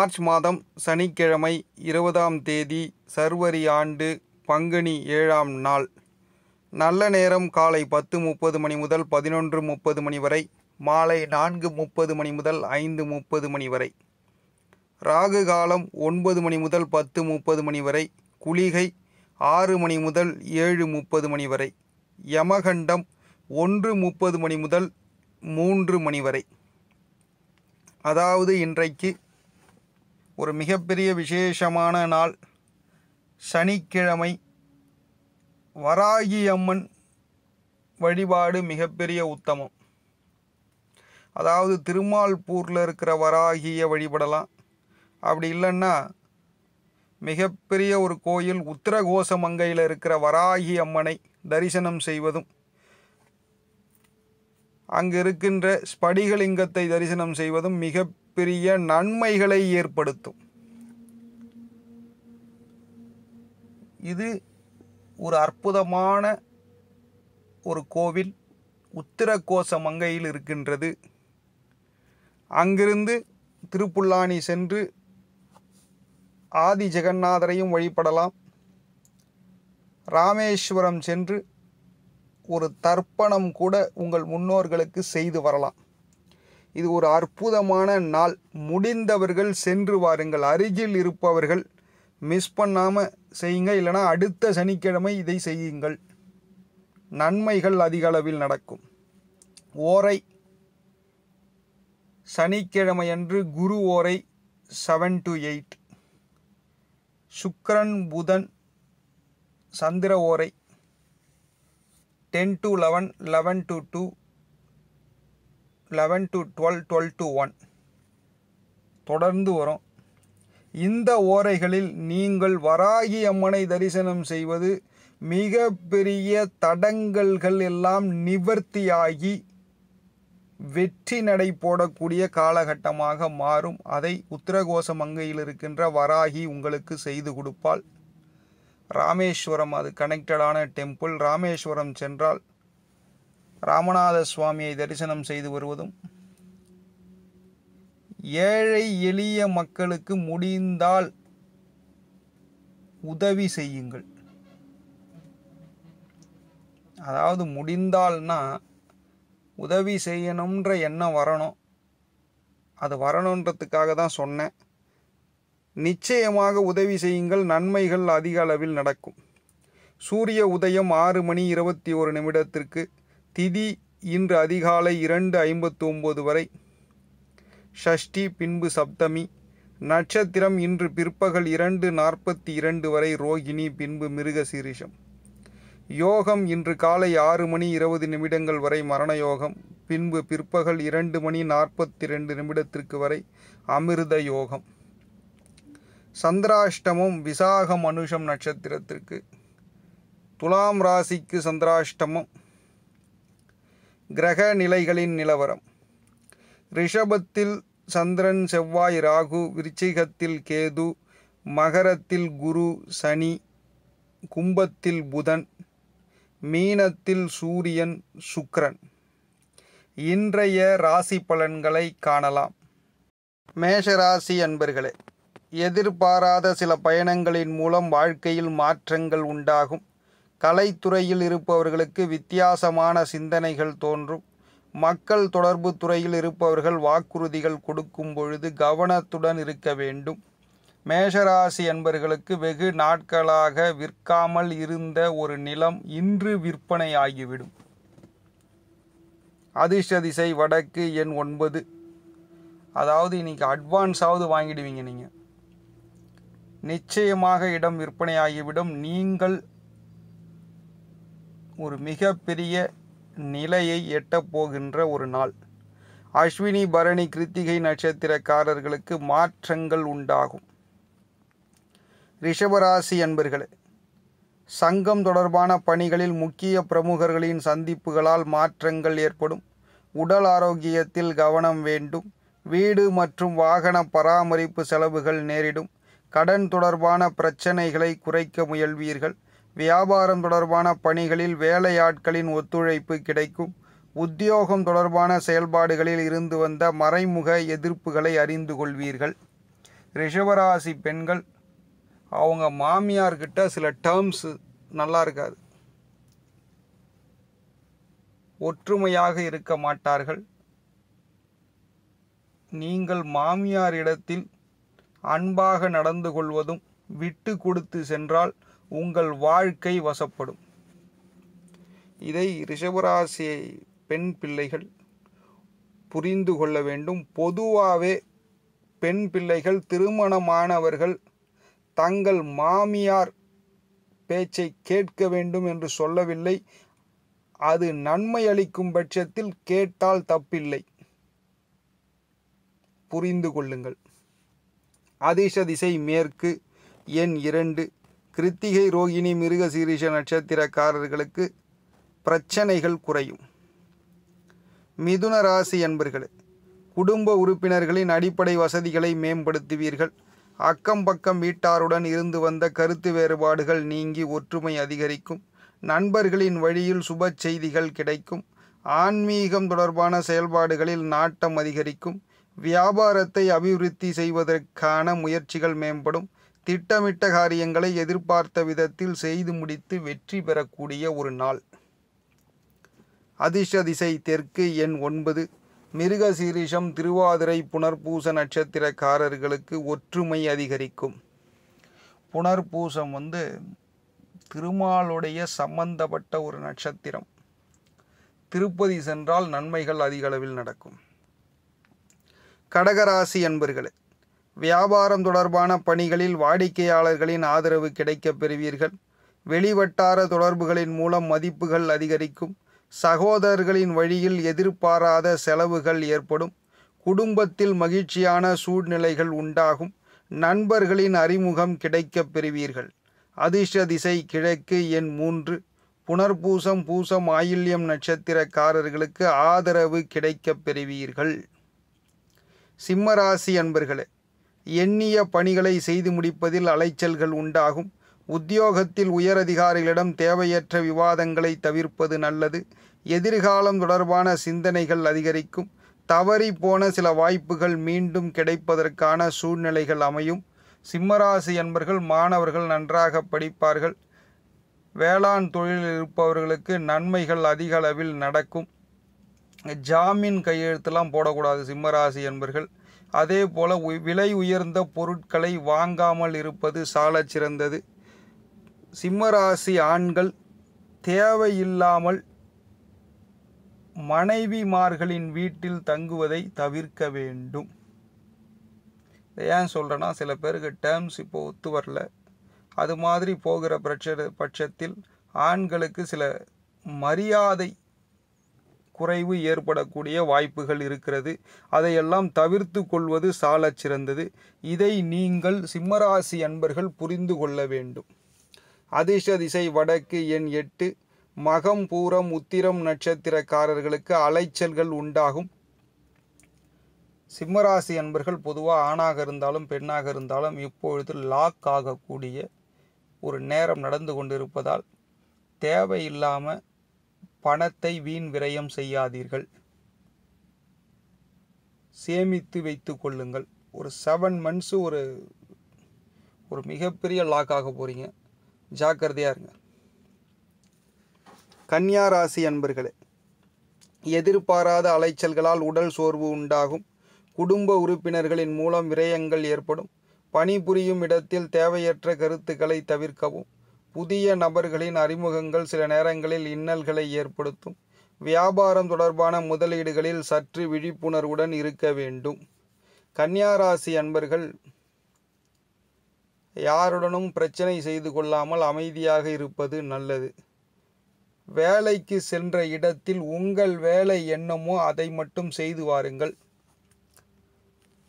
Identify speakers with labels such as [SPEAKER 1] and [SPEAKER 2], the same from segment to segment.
[SPEAKER 1] March மாதம் சனிக்கிழமை இருபதாம் தேதி சர்வரி ஆண்டு பங்குனி ஏழாம் நாள் நல்ல நேரம் காலை பத்து முப்பது மணி முதல் பதினொன்று முப்பது மணி வரை மாலை நான்கு முப்பது மணி முதல் ஐந்து முப்பது மணி வரை ராகு காலம் ஒன்பது மணி முதல் பத்து முப்பது மணி வரை குளிகை ஆறு மணி முதல் ஏழு முப்பது மணி வரை யமகண்டம் ஒன்று முப்பது மணி முதல் மூன்று மணி வரை அதாவது இன்றைக்கு ஒரு மிகப்பெரிய விசேஷமான நாள் சனிக்கிழமை வராகி அம்மன் வழிபாடு மிகப்பெரிய உத்தமம் அதாவது திருமால்பூரில் இருக்கிற வராகியை வழிபடலாம் அப்படி இல்லைன்னா மிகப்பெரிய ஒரு கோயில் உத்தரகோசமங்கையில் இருக்கிற வராகி அம்மனை தரிசனம் செய்வதும் அங்கு இருக்கின்ற ஸ்படிகலிங்கத்தை தரிசனம் செய்வதும் மிக பெரிய நன்மைகளை ஏற்படுத்தும் இது ஒரு அற்புதமான ஒரு கோவில் உத்திரகோச மங்கையில் இருக்கின்றது அங்கிருந்து திருப்புல்லானி சென்று ஆதி ஜெகநாதரையும் வழிபடலாம் ராமேஸ்வரம் சென்று ஒரு தர்ப்பணம் கூட உங்கள் முன்னோர்களுக்கு செய்து வரலாம் இது ஒரு அற்புதமான நாள் முடிந்தவர்கள் சென்று வாருங்கள் அருகில் இருப்பவர்கள் மிஸ் பண்ணாமல் செய்யுங்க இல்லைனா அடுத்த சனிக்கிழமை இதை செய்யுங்கள் நன்மைகள் அதிக அளவில் நடக்கும் ஓரை சனிக்கிழமையன்று குரு ஓரை செவன் டு எயிட் சுக்கரன் புதன் சந்திர ஓரை ten to eleven eleven to two eleven to twelve twelve to one தொடர்ந்து வரும் இந்த ஓரைகளில் நீங்கள் வராகி அம்மனை தரிசனம் செய்வது மிக பெரிய தடங்கல்கள் எல்லாம் நிவர்த்தியாகி வெற்றி நடை போடக்கூடிய காலகட்டமாக மாறும் அதை உத்தரகோச மங்கையில் இருக்கின்ற வராகி உங்களுக்கு செய்து கொடுப்பாள் ராமேஸ்வரம் அது கனெக்டடான டெம்பிள் ராமேஸ்வரம் சென்றால் ராமநாத சுவாமியை தரிசனம் செய்து வருவதும் ஏழை எளிய மக்களுக்கு முடிந்தால் உதவி செய்யுங்கள் அதாவது முடிந்தால்னா உதவி செய்யணுன்ற எண்ணம் வரணும் அது வரணுன்றதுக்காக தான் சொன்னேன் நிச்சயமாக உதவி செய்யுங்கள் நன்மைகள் அதிக அளவில் நடக்கும் சூரிய உதயம் ஆறு மணி இருபத்தி ஒரு நிமிடத்திற்கு திதி இன்று அதிகாலை இரண்டு ஐம்பத்து ஒம்பது வரை ஷஷ்டி பின்பு சப்தமி நட்சத்திரம் இன்று பிற்பகல் இரண்டு நாற்பத்தி இரண்டு வரை ரோகிணி பின்பு மிருக சீரிஷம் யோகம் இன்று காலை ஆறு மணி இருபது நிமிடங்கள் வரை மரண யோகம் பின்பு பிற்பகல் இரண்டு மணி நாற்பத்தி ரெண்டு நிமிடத்திற்கு வரை அமிர்த யோகம் சந்திராஷ்டமம் விசாகம் அனுஷம் நட்சத்திரத்திற்கு துலாம் ராசிக்கு சந்திராஷ்டமம் கிரக நிலைகளின் நிலவரம் ரிஷபத்தில் சந்திரன் செவ்வாய் ராகு விருச்சிகத்தில் கேது மகரத்தில் குரு சனி கும்பத்தில் புதன் மீனத்தில் சூரியன் சுக்ரன் இன்றைய ராசி பலன்களை காணலாம் மேஷராசி அன்பர்களே எதிர்பாராத சில பயணங்களின் மூலம் வாழ்க்கையில் மாற்றங்கள் உண்டாகும் கலைத்துறையில் இருப்பவர்களுக்கு வித்தியாசமான சிந்தனைகள் தோன்றும் மக்கள் தொடர்பு துறையில் இருப்பவர்கள் வாக்குறுதிகள் கொடுக்கும் பொழுது கவனத்துடன் இருக்க வேண்டும் மேஷராசி என்பர்களுக்கு வெகு நாட்களாக விற்காமல் இருந்த ஒரு நிலம் இன்று விற்பனை ஆகிவிடும் அதிர்ஷ்ட திசை வடக்கு எண் ஒன்பது அதாவது இன்னைக்கு அட்வான்ஸாவது வாங்கிடுவீங்க நீங்கள் நிச்சயமாக இடம் விற்பனையாகிவிடும் நீங்கள் ஒரு மிகப்பெரிய நிலையை எட்டப்போகின்ற ஒரு நாள் அஸ்வினி பரணி கிருத்திகை நட்சத்திரக்காரர்களுக்கு மாற்றங்கள் உண்டாகும் ரிஷபராசி அன்பர்களே சங்கம் தொடர்பான பணிகளில் முக்கிய பிரமுகர்களின் சந்திப்புகளால் மாற்றங்கள் ஏற்படும் உடல் ஆரோக்கியத்தில் கவனம் வேண்டும் வீடு மற்றும் வாகன பராமரிப்பு செலவுகள் நேரிடும் கடன் தொடர்பான பிரச்சனைகளை குறைக்க முயல்வீர்கள் வியாபாரம் தொடர்பான பணிகளில் வேலையாட்களின் ஒத்துழைப்பு கிடைக்கும் உத்தியோகம் தொடர்பான செயல்பாடுகளில் இருந்து வந்த மறைமுக எதிர்ப்புகளை அறிந்து கொள்வீர்கள் ரிஷவராசி பெண்கள் அவங்க மாமியார்கிட்ட சில டேர்ம்ஸ் நல்லா இருக்காது ஒற்றுமையாக இருக்க மாட்டார்கள் நீங்கள் மாமியாரிடத்தில் அன்பாக நடந்து கொள்வதும் விட்டு கொடுத்து சென்றால் உங்கள் வாழ்க்கை வசப்படும் இதை ரிஷபராசி பெண் பிள்ளைகள் புரிந்து கொள்ள வேண்டும் பொதுவாகவே பெண் பிள்ளைகள் திருமணமானவர்கள் தங்கள் மாமியார் பேச்சை கேட்க வேண்டும் என்று சொல்லவில்லை அது நன்மை அளிக்கும் பட்சத்தில் கேட்டால் தப்பில்லை புரிந்து கொள்ளுங்கள் அதிசதிசை திசை மேற்கு எண் இரண்டு கிருத்திகை ரோகிணி மிருக சீரிஷ நட்சத்திரக்காரர்களுக்கு பிரச்சனைகள் குறையும் மிதுன ராசி என்பர்களே குடும்ப உறுப்பினர்களின் அடிப்படை வசதிகளை மேம்படுத்துவீர்கள் அக்கம் பக்கம் வீட்டாருடன் இருந்து வந்த கருத்து வேறுபாடுகள் நீங்கி ஒற்றுமை அதிகரிக்கும் நண்பர்களின் வழியில் சுப செய்திகள் கிடைக்கும் ஆன்மீகம் தொடர்பான செயல்பாடுகளில் நாட்டம் அதிகரிக்கும் வியாபாரத்தை அபிவிருத்தி செய்வதற்கான முயற்சிகள் மேம்படும் திட்டமிட்ட காரியங்களை எதிர்பார்த்த விதத்தில் செய்து முடித்து வெற்றி பெறக்கூடிய ஒரு நாள் அதிர்ஷ்ட திசை தெற்கு எண் ஒன்பது மிருக சீரிஷம் திருவாதிரை புனர்பூச நட்சத்திரக்காரர்களுக்கு ஒற்றுமை அதிகரிக்கும் புனர்பூசம் வந்து திருமாலுடைய சம்பந்தப்பட்ட ஒரு நட்சத்திரம் திருப்பதி சென்றால் நன்மைகள் அதிகளவில் நடக்கும் கடகராசி அன்பர்களே வியாபாரம் தொடர்பான பணிகளில் வாடிக்கையாளர்களின் ஆதரவு கிடைக்கப் பெறுவீர்கள் வெளிவட்டார தொடர்புகளின் மூலம் மதிப்புகள் அதிகரிக்கும் சகோதரர்களின் வழியில் எதிர்பாராத செலவுகள் ஏற்படும் குடும்பத்தில் மகிழ்ச்சியான சூழ்நிலைகள் உண்டாகும் நண்பர்களின் அறிமுகம் கிடைக்கப் பெறுவீர்கள் அதிர்ஷ்ட திசை கிழக்கு எண் மூன்று புனர்பூசம் பூசம் ஆயில்யம் நட்சத்திரக்காரர்களுக்கு ஆதரவு கிடைக்கப் பெறுவீர்கள் சிம்மராசி அன்பர்களே எண்ணிய பணிகளை செய்து முடிப்பதில் அலைச்சல்கள் உண்டாகும் உத்தியோகத்தில் உயரதிகாரிகளிடம் தேவையற்ற விவாதங்களை தவிர்ப்பது நல்லது எதிர்காலம் தொடர்பான சிந்தனைகள் அதிகரிக்கும் தவறி போன சில வாய்ப்புகள் மீண்டும் கிடைப்பதற்கான சூழ்நிலைகள் அமையும் சிம்மராசி என்பர்கள் மாணவர்கள் நன்றாக படிப்பார்கள் வேளாண் தொழிலில் இருப்பவர்களுக்கு நன்மைகள் அதிக அளவில் நடக்கும் ஜாமீன் கையெழுத்தெல்லாம் போடக்கூடாது சிம்மராசி என்பர்கள் அதே போல் விலை உயர்ந்த பொருட்களை வாங்காமல் இருப்பது சாலச் சிறந்தது சிம்மராசி ஆண்கள் தேவையில்லாமல் மனைவிமார்களின் வீட்டில் தங்குவதை தவிர்க்க வேண்டும் ஏன் சொல்கிறேன்னா சில பேருக்கு டேர்ம்ஸ் இப்போ ஒத்து வரல அது மாதிரி போகிற பட்ச பட்சத்தில் ஆண்களுக்கு சில மரியாதை குறைவு ஏற்படக்கூடிய வாய்ப்புகள் இருக்கிறது அதையெல்லாம் தவிர்த்து கொள்வது சாலச் சிறந்தது இதை நீங்கள் சிம்மராசி அன்பர்கள் புரிந்து கொள்ள வேண்டும் அதிர்ஷ திசை வடக்கு எண் எட்டு மகம் பூரம் உத்திரம் நட்சத்திரக்காரர்களுக்கு அலைச்சல்கள் உண்டாகும் சிம்மராசி அன்பர்கள் பொதுவாக ஆணாக இருந்தாலும் பெண்ணாக இருந்தாலும் இப்பொழுது லாக் ஆகக்கூடிய ஒரு நேரம் நடந்து கொண்டிருப்பதால் தேவையில்லாமல் பணத்தை வீண் விரயம் செய்யாதீர்கள் சேமித்து வைத்து கொள்ளுங்கள் ஒரு செவன் மந்த்ஸு ஒரு ஒரு மிகப்பெரிய லாக் ஆக போகிறீங்க ஜாக்கிரதையாக இருங்க கன்னியா ராசி அன்பர்களே எதிர்பாராத அலைச்சல்களால் உடல் சோர்வு உண்டாகும் குடும்ப உறுப்பினர்களின் மூலம் விரயங்கள் ஏற்படும் பணிபுரியும் இடத்தில் தேவையற்ற கருத்துக்களை தவிர்க்கவும் புதிய நபர்களின் அறிமுகங்கள் சில நேரங்களில் இன்னல்களை ஏற்படுத்தும் வியாபாரம் தொடர்பான முதலீடுகளில் சற்று விழிப்புணர்வுடன் இருக்க வேண்டும் கன்னியாராசி அன்பர்கள் யாருடனும் பிரச்சனை செய்து கொள்ளாமல் அமைதியாக இருப்பது நல்லது வேலைக்கு சென்ற இடத்தில் உங்கள் வேலை என்னமோ அதை மட்டும் செய்து வாருங்கள்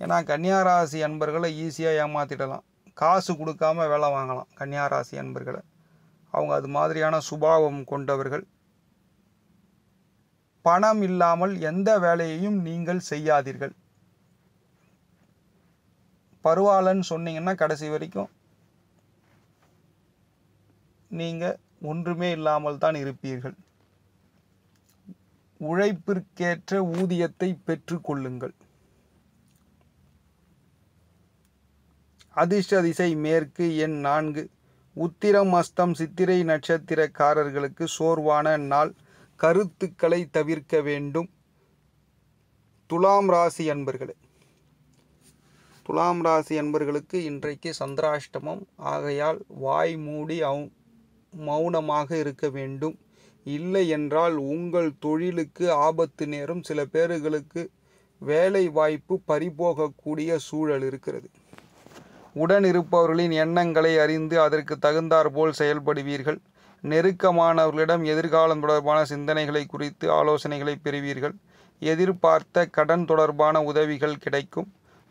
[SPEAKER 1] ஏன்னா கன்னியாராசி அன்பர்களை ஈஸியாக ஏமாற்றிடலாம் காசு கொடுக்காம வேலை வாங்கலாம் கன்னியாராசி அன்பர்களை அவங்க அது மாதிரியான சுபாவம் கொண்டவர்கள் பணம் இல்லாமல் எந்த வேலையையும் நீங்கள் செய்யாதீர்கள் பருவாலன்னு சொன்னீங்கன்னா கடைசி வரைக்கும் நீங்கள் ஒன்றுமே இல்லாமல் தான் இருப்பீர்கள் உழைப்பிற்கேற்ற ஊதியத்தை பெற்றுக்கொள்ளுங்கள் அதிர்ஷ்ட திசை மேற்கு எண் நான்கு உத்திரம் அஸ்தம் சித்திரை நட்சத்திரக்காரர்களுக்கு சோர்வான நாள் கருத்துக்களை தவிர்க்க வேண்டும் துலாம் ராசி அன்பர்களே துலாம் ராசி அன்பர்களுக்கு இன்றைக்கு சந்திராஷ்டமம் ஆகையால் வாய் மூடி அவ் மௌனமாக இருக்க வேண்டும் இல்லை என்றால் உங்கள் தொழிலுக்கு ஆபத்து நேரும் சில பேர்களுக்கு வேலை வாய்ப்பு பறிபோகக்கூடிய சூழல் இருக்கிறது உடன் இருப்பவர்களின் எண்ணங்களை அறிந்து அதற்கு தகுந்தாற்போல் செயல்படுவீர்கள் நெருக்கமானவர்களிடம் எதிர்காலம் தொடர்பான சிந்தனைகளை குறித்து ஆலோசனைகளை பெறுவீர்கள் எதிர்பார்த்த கடன் தொடர்பான உதவிகள் கிடைக்கும்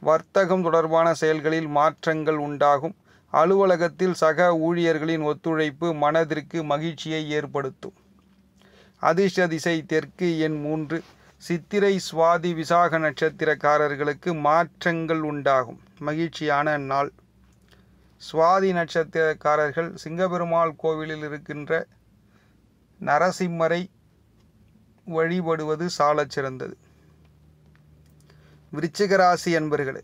[SPEAKER 1] வர்த்தகம் தொடர்பான செயல்களில் மாற்றங்கள் உண்டாகும் அலுவலகத்தில் சக ஊழியர்களின் ஒத்துழைப்பு மனதிற்கு மகிழ்ச்சியை ஏற்படுத்தும் அதிர்ஷ்ட திசை தெற்கு எண் மூன்று சித்திரை சுவாதி விசாக நட்சத்திரக்காரர்களுக்கு மாற்றங்கள் உண்டாகும் மகிழ்ச்சியான நாள் சுவாதி நட்சத்திரக்காரர்கள் சிங்கபெருமாள் கோவிலில் இருக்கின்ற நரசிம்மரை வழிபடுவது சாலச்சிறந்தது சிறந்தது விருச்சிகராசி அன்பர்களே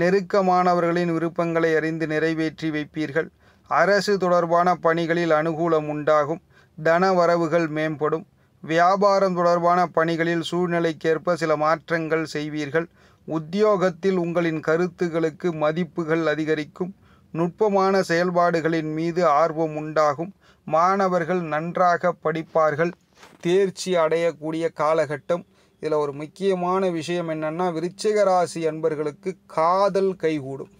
[SPEAKER 1] நெருக்கமானவர்களின் விருப்பங்களை அறிந்து நிறைவேற்றி வைப்பீர்கள் அரசு தொடர்பான பணிகளில் அனுகூலம் உண்டாகும் தன வரவுகள் மேம்படும் வியாபாரம் தொடர்பான பணிகளில் சூழ்நிலைக்கேற்ப சில மாற்றங்கள் செய்வீர்கள் உத்தியோகத்தில் உங்களின் கருத்துகளுக்கு மதிப்புகள் அதிகரிக்கும் நுட்பமான செயல்பாடுகளின் மீது ஆர்வம் உண்டாகும் மாணவர்கள் நன்றாக படிப்பார்கள் தேர்ச்சி அடையக்கூடிய காலகட்டம் இதில் ஒரு முக்கியமான விஷயம் என்னென்னா விருச்சிக ராசி அன்பர்களுக்கு காதல் கைகூடும்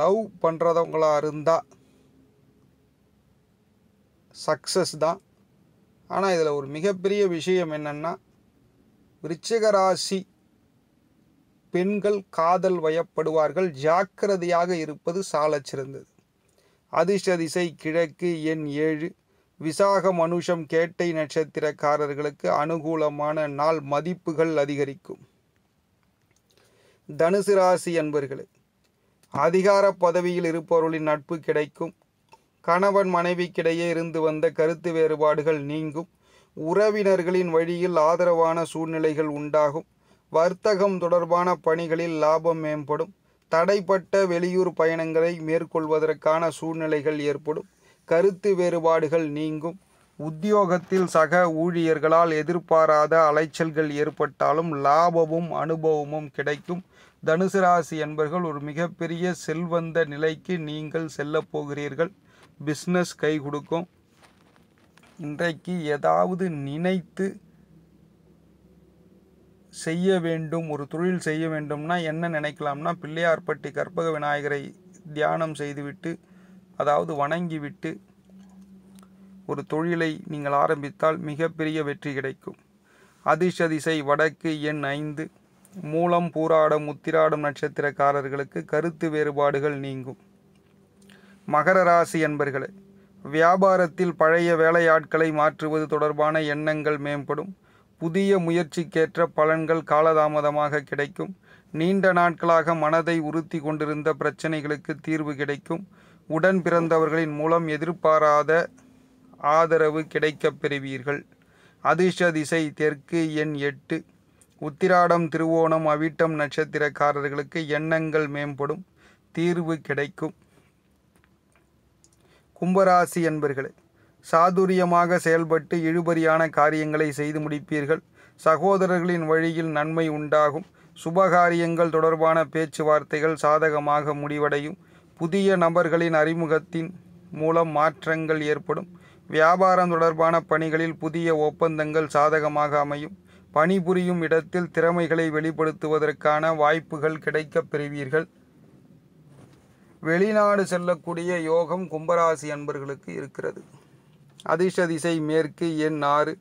[SPEAKER 1] லவ் பண்ணுறதவங்களாக இருந்தால் சக்ஸஸ் தான் ஆனால் இதில் ஒரு மிகப்பெரிய விஷயம் என்னென்னா விருச்சிகராசி பெண்கள் காதல் வயப்படுவார்கள் ஜாக்கிரதையாக இருப்பது சாலச்சிறந்தது சிறந்தது அதிர்ஷ்ட திசை கிழக்கு எண் ஏழு விசாக மனுஷம் கேட்டை நட்சத்திரக்காரர்களுக்கு அனுகூலமான நாள் மதிப்புகள் அதிகரிக்கும் தனுசு ராசி அன்பர்களே அதிகார பதவியில் இருப்பவர்களின் நட்பு கிடைக்கும் கணவன் மனைவிக்கிடையே இருந்து வந்த கருத்து வேறுபாடுகள் நீங்கும் உறவினர்களின் வழியில் ஆதரவான சூழ்நிலைகள் உண்டாகும் வர்த்தகம் தொடர்பான பணிகளில் லாபம் மேம்படும் தடைப்பட்ட வெளியூர் பயணங்களை மேற்கொள்வதற்கான சூழ்நிலைகள் ஏற்படும் கருத்து வேறுபாடுகள் நீங்கும் உத்தியோகத்தில் சக ஊழியர்களால் எதிர்பாராத அலைச்சல்கள் ஏற்பட்டாலும் லாபமும் அனுபவமும் கிடைக்கும் தனுசு ராசி என்பர்கள் ஒரு மிகப்பெரிய செல்வந்த நிலைக்கு நீங்கள் செல்ல போகிறீர்கள் பிஸ்னஸ் கை கொடுக்கும் இன்றைக்கு ஏதாவது நினைத்து செய்ய வேண்டும் ஒரு தொழில் செய்ய வேண்டும்னா என்ன நினைக்கலாம்னா பிள்ளையார்பட்டி கற்பக விநாயகரை தியானம் செய்துவிட்டு அதாவது வணங்கிவிட்டு ஒரு தொழிலை நீங்கள் ஆரம்பித்தால் மிகப்பெரிய வெற்றி கிடைக்கும் அதிர்ஷதிசை வடக்கு எண் ஐந்து மூலம் பூராடம் உத்திராடும் நட்சத்திரக்காரர்களுக்கு கருத்து வேறுபாடுகள் நீங்கும் மகர ராசி என்பர்களே வியாபாரத்தில் பழைய வேலையாட்களை மாற்றுவது தொடர்பான எண்ணங்கள் மேம்படும் புதிய முயற்சிக்கேற்ற பலன்கள் காலதாமதமாக கிடைக்கும் நீண்ட நாட்களாக மனதை உறுத்தி கொண்டிருந்த பிரச்சனைகளுக்கு தீர்வு கிடைக்கும் உடன் பிறந்தவர்களின் மூலம் எதிர்பாராத ஆதரவு கிடைக்கப் பெறுவீர்கள் அதிர்ஷ்ட திசை தெற்கு எண் எட்டு உத்திராடம் திருவோணம் அவிட்டம் நட்சத்திரக்காரர்களுக்கு எண்ணங்கள் மேம்படும் தீர்வு கிடைக்கும் கும்பராசி என்பர்களே சாதுரியமாக செயல்பட்டு இழுபறியான காரியங்களை செய்து முடிப்பீர்கள் சகோதரர்களின் வழியில் நன்மை உண்டாகும் சுபகாரியங்கள் தொடர்பான பேச்சுவார்த்தைகள் சாதகமாக முடிவடையும் புதிய நபர்களின் அறிமுகத்தின் மூலம் மாற்றங்கள் ஏற்படும் வியாபாரம் தொடர்பான பணிகளில் புதிய ஒப்பந்தங்கள் சாதகமாக அமையும் பணிபுரியும் இடத்தில் திறமைகளை வெளிப்படுத்துவதற்கான வாய்ப்புகள் கிடைக்கப் பெறுவீர்கள் வெளிநாடு செல்லக்கூடிய யோகம் கும்பராசி அன்பர்களுக்கு இருக்கிறது அதிர்ஷ்ட திசை மேற்கு எண் ஆறு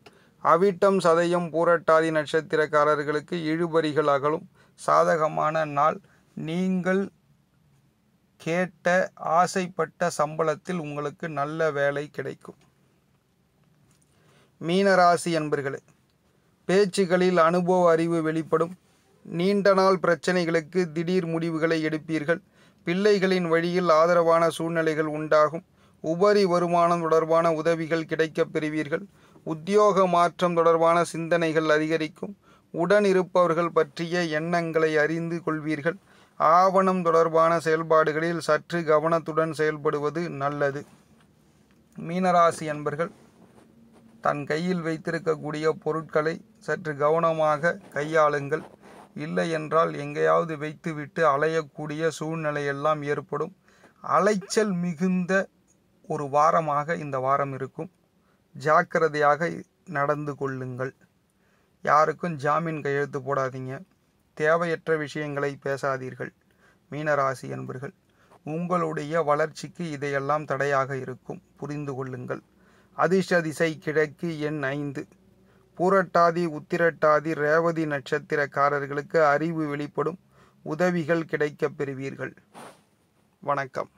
[SPEAKER 1] அவிட்டம் சதயம் பூரட்டாதி நட்சத்திரக்காரர்களுக்கு இழுபறிகள் அகலும் சாதகமான நாள் நீங்கள் கேட்ட ஆசைப்பட்ட சம்பளத்தில் உங்களுக்கு நல்ல வேலை கிடைக்கும் மீனராசி என்பர்களே பேச்சுகளில் அனுபவ அறிவு வெளிப்படும் நீண்ட நாள் பிரச்சனைகளுக்கு திடீர் முடிவுகளை எடுப்பீர்கள் பிள்ளைகளின் வழியில் ஆதரவான சூழ்நிலைகள் உண்டாகும் உபரி வருமானம் தொடர்பான உதவிகள் கிடைக்கப் பெறுவீர்கள் உத்தியோக மாற்றம் தொடர்பான சிந்தனைகள் அதிகரிக்கும் உடன் இருப்பவர்கள் பற்றிய எண்ணங்களை அறிந்து கொள்வீர்கள் ஆவணம் தொடர்பான செயல்பாடுகளில் சற்று கவனத்துடன் செயல்படுவது நல்லது மீனராசி என்பர்கள் தன் கையில் வைத்திருக்கக்கூடிய பொருட்களை சற்று கவனமாக கையாளுங்கள் இல்லை என்றால் எங்கேயாவது வைத்துவிட்டு அலையக்கூடிய சூழ்நிலையெல்லாம் ஏற்படும் அலைச்சல் மிகுந்த ஒரு வாரமாக இந்த வாரம் இருக்கும் ஜாக்கிரதையாக நடந்து கொள்ளுங்கள் யாருக்கும் ஜாமீன் கையெழுத்து போடாதீங்க தேவையற்ற விஷயங்களை பேசாதீர்கள் மீனராசி என்பர்கள் உங்களுடைய வளர்ச்சிக்கு இதையெல்லாம் தடையாக இருக்கும் புரிந்து கொள்ளுங்கள் அதிர்ஷ்ட திசை கிழக்கு எண் ஐந்து பூரட்டாதி உத்திரட்டாதி ரேவதி நட்சத்திரக்காரர்களுக்கு அறிவு வெளிப்படும் உதவிகள் கிடைக்கப் பெறுவீர்கள் வணக்கம்